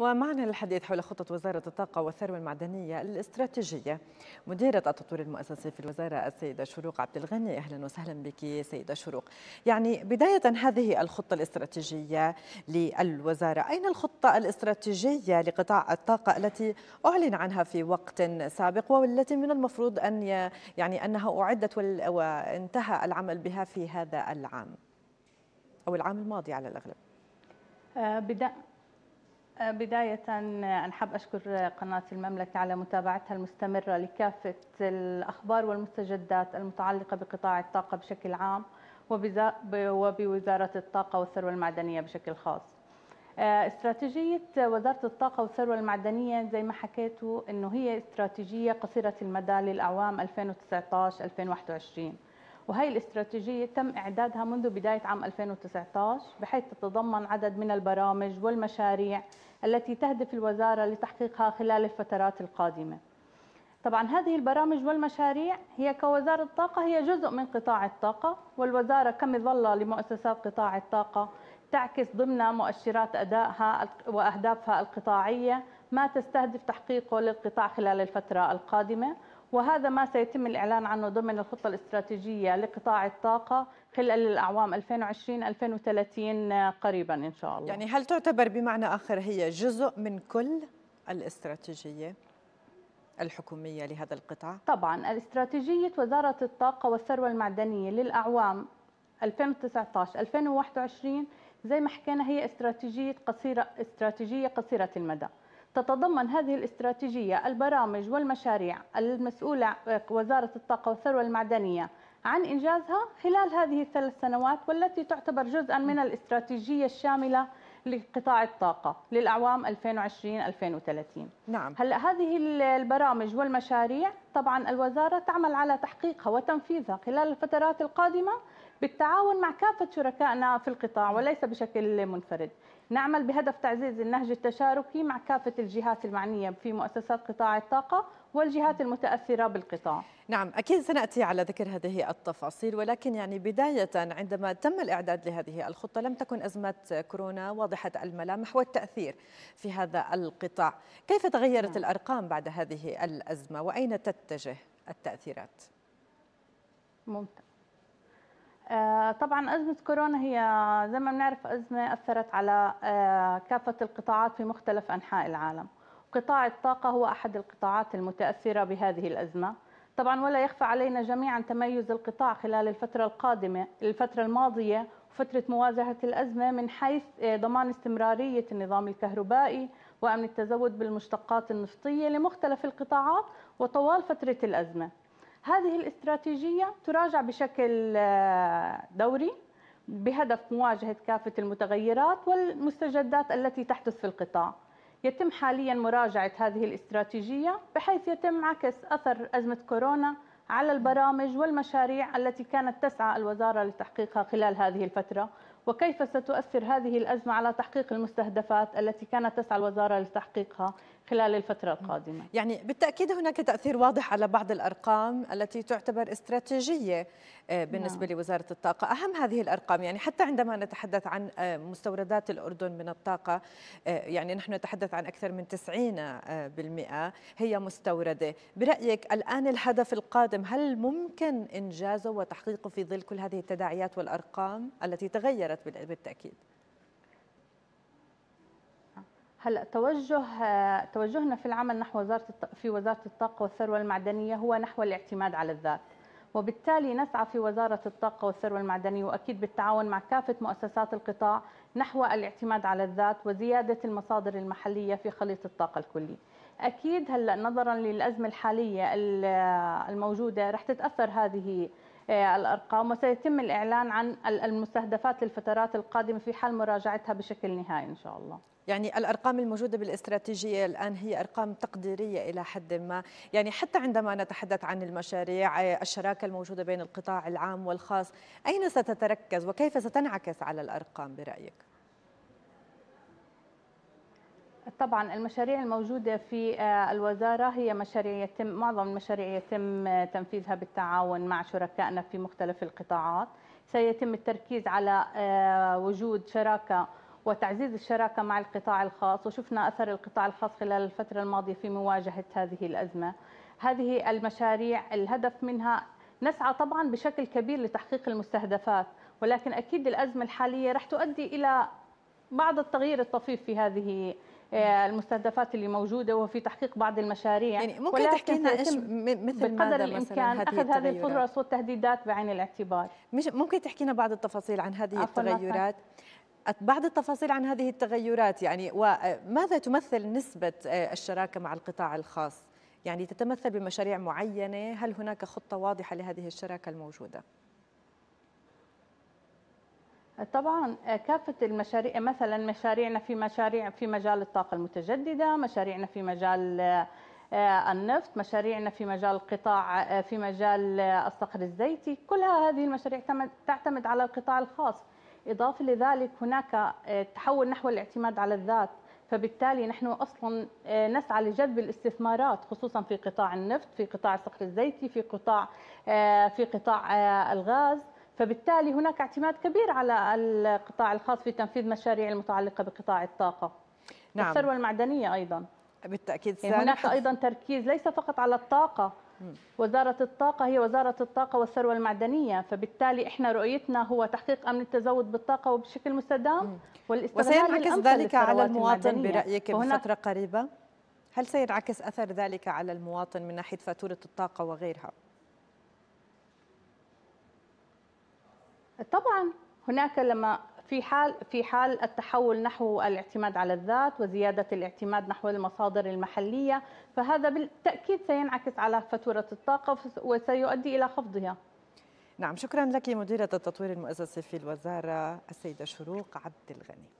ومعنا للحديث حول خطة وزارة الطاقة والثروة المعدنية الاستراتيجية مديرة التطوير المؤسسي في الوزارة السيدة شروق عبد الغني أهلا وسهلا بك سيدة شروق يعني بداية هذه الخطة الاستراتيجية للوزارة أين الخطة الاستراتيجية لقطاع الطاقة التي أعلن عنها في وقت سابق والتي من المفروض أن يعني أنها أعدت وانتهى العمل بها في هذا العام أو العام الماضي على الأغلب آه، بدأ بداية أنا حاب أشكر قناة المملكة على متابعتها المستمرة لكافة الأخبار والمستجدات المتعلقة بقطاع الطاقة بشكل عام وبوزارة الطاقة والثروة المعدنية بشكل خاص آه، استراتيجية وزارة الطاقة والثروة المعدنية زي ما حكيتوا أنه هي استراتيجية قصيرة المدى للأعوام 2019-2021 وهي الاستراتيجية تم إعدادها منذ بداية عام 2019 بحيث تتضمن عدد من البرامج والمشاريع التي تهدف الوزارة لتحقيقها خلال الفترات القادمة طبعا هذه البرامج والمشاريع هي كوزارة الطاقة هي جزء من قطاع الطاقة والوزارة كمظلة لمؤسسات قطاع الطاقة تعكس ضمن مؤشرات أدائها وأهدافها القطاعية ما تستهدف تحقيقه للقطاع خلال الفترة القادمة وهذا ما سيتم الإعلان عنه ضمن الخطة الاستراتيجية لقطاع الطاقة خلال الأعوام 2020-2030 قريبا إن شاء الله يعني هل تعتبر بمعنى آخر هي جزء من كل الاستراتيجية؟ الحكومية لهذا القطاع؟ طبعا الاستراتيجية وزارة الطاقة والثروة المعدنية للأعوام 2019-2021 زي ما حكينا هي استراتيجية قصيرة استراتيجية قصيرة المدى تتضمن هذه الاستراتيجية البرامج والمشاريع المسؤولة آه، وزارة الطاقة والثروة المعدنية عن إنجازها خلال هذه الثلاث سنوات والتي تعتبر جزءا من الاستراتيجية الشاملة لقطاع الطاقة للأعوام 2020-2030 نعم هلأ هذه البرامج والمشاريع طبعا الوزارة تعمل على تحقيقها وتنفيذها خلال الفترات القادمة بالتعاون مع كافة شركائنا في القطاع وليس بشكل منفرد نعمل بهدف تعزيز النهج التشاركي مع كافة الجهات المعنية في مؤسسات قطاع الطاقة والجهات المتأثرة بالقطاع نعم أكيد سنأتي على ذكر هذه التفاصيل ولكن يعني بداية عندما تم الإعداد لهذه الخطة لم تكن أزمة كورونا واضحة الملامح والتأثير في هذا القطاع كيف تغيرت نعم. الأرقام بعد هذه الأزمة وأين تتجه التأثيرات؟ ممتاز آه، طبعا أزمة كورونا هي زي ما بنعرف أزمة أثرت على آه، كافة القطاعات في مختلف أنحاء العالم قطاع الطاقة هو أحد القطاعات المتأثرة بهذه الأزمة طبعا ولا يخفى علينا جميعا تميز القطاع خلال الفترة القادمة الفترة الماضية وفترة مواجهة الأزمة من حيث آه، ضمان استمرارية النظام الكهربائي وأمن التزود بالمشتقات النفطية لمختلف القطاعات وطوال فترة الأزمة هذه الاستراتيجية تراجع بشكل آه، دوري بهدف مواجهة كافة المتغيرات والمستجدات التي تحدث في القطاع يتم حاليا مراجعة هذه الاستراتيجية بحيث يتم عكس أثر أزمة كورونا على البرامج والمشاريع التي كانت تسعى الوزارة لتحقيقها خلال هذه الفترة وكيف ستؤثر هذه الأزمة على تحقيق المستهدفات التي كانت تسعى الوزارة لتحقيقها خلال الفترة القادمة يعني بالتأكيد هناك تأثير واضح على بعض الأرقام التي تعتبر استراتيجية آه، بالنسبة نعم. لوزارة الطاقة أهم هذه الأرقام يعني حتى عندما نتحدث عن آه، مستوردات الأردن من الطاقة آه، يعني نحن نتحدث عن أكثر من 90% هي مستوردة برأيك الآن الهدف القادم هل ممكن إنجازه وتحقيقه في ظل كل هذه التداعيات والأرقام التي تغيرت تغيرت بالتاكيد هلا توجه توجهنا في العمل نحو وزاره في وزاره الطاقه والثروه المعدنيه هو نحو الاعتماد على الذات وبالتالي نسعى في وزاره الطاقه والثروه المعدنيه واكيد بالتعاون مع كافه مؤسسات القطاع نحو الاعتماد على الذات وزياده المصادر المحليه في خليط الطاقه الكلي. اكيد هلا نظرا للازمه الحاليه الموجوده رح تتاثر هذه آه، الأرقام وسيتم الإعلان عن المستهدفات للفترات القادمة في حال مراجعتها بشكل نهائي إن شاء الله يعني الأرقام الموجودة بالاستراتيجية الآن هي أرقام تقديرية إلى حد ما يعني حتى عندما نتحدث عن المشاريع آه، الشراكة الموجودة بين القطاع العام والخاص أين ستتركز وكيف ستنعكس على الأرقام برأيك؟ طبعا المشاريع الموجودة في آه، الوزارة هي مشاريع يتم معظم المشاريع يتم آه، تنفيذها بالتعاون مع شركائنا في مختلف القطاعات سيتم التركيز على آه، وجود شراكة وتعزيز الشراكة مع القطاع الخاص وشفنا أثر القطاع الخاص خلال الفترة الماضية في مواجهة هذه الأزمة هذه المشاريع الهدف منها نسعى طبعا بشكل كبير لتحقيق المستهدفات ولكن أكيد الأزمة الحالية رح تؤدي إلى بعض التغيير الطفيف في هذه آه، المستهدفات اللي موجوده وفي تحقيق بعض المشاريع يعني ممكن تحكي لنا ايش مثل بقدر الامكان مثلاً اخذ هذه الفرص والتهديدات بعين الاعتبار مش ممكن تحكي لنا بعض التفاصيل عن هذه التغيرات بعض التفاصيل عن هذه التغيرات يعني وماذا تمثل نسبه آه، الشراكه مع القطاع الخاص يعني تتمثل بمشاريع معينه هل هناك خطه واضحه لهذه الشراكه الموجوده طبعا آه، كافة المشاريع مثلا مشاريعنا في مشاريع في مجال الطاقة المتجددة مشاريعنا في مجال آه، آه، النفط مشاريعنا في مجال القطاع في مجال الصقر الزيتي كلها هذه المشاريع تعتمد على القطاع الخاص إضافة لذلك هناك تحول نحو الاعتماد على الذات فبالتالي نحن اصلا نسعى لجذب الاستثمارات خصوصا في قطاع النفط في قطاع الصقر الزيتي في قطاع في قطاع الغاز فبالتالي هناك اعتماد كبير على القطاع الخاص في تنفيذ مشاريع المتعلقة بقطاع الطاقة نعم. والثروة المعدنية أيضا بالتأكيد يعني هناك أيضا تركيز ليس فقط على الطاقة وزارة الطاقة هي وزارة الطاقة والثروة المعدنية فبالتالي إحنا رؤيتنا هو تحقيق أمن التزود بالطاقة وبشكل مستدام وسينعكس ذلك على المواطن المعدنية. برأيك بفترة قريبة؟ هل سينعكس أثر ذلك على المواطن من ناحية فاتورة الطاقة وغيرها؟ طبعا هناك لما في حال في حال التحول نحو الاعتماد على الذات وزياده الاعتماد نحو المصادر المحليه فهذا بالتاكيد سينعكس على فاتوره الطاقه وسيؤدي الى خفضها نعم شكرا لك مديرة التطوير المؤسسي في الوزارة السيدة شروق عبد الغني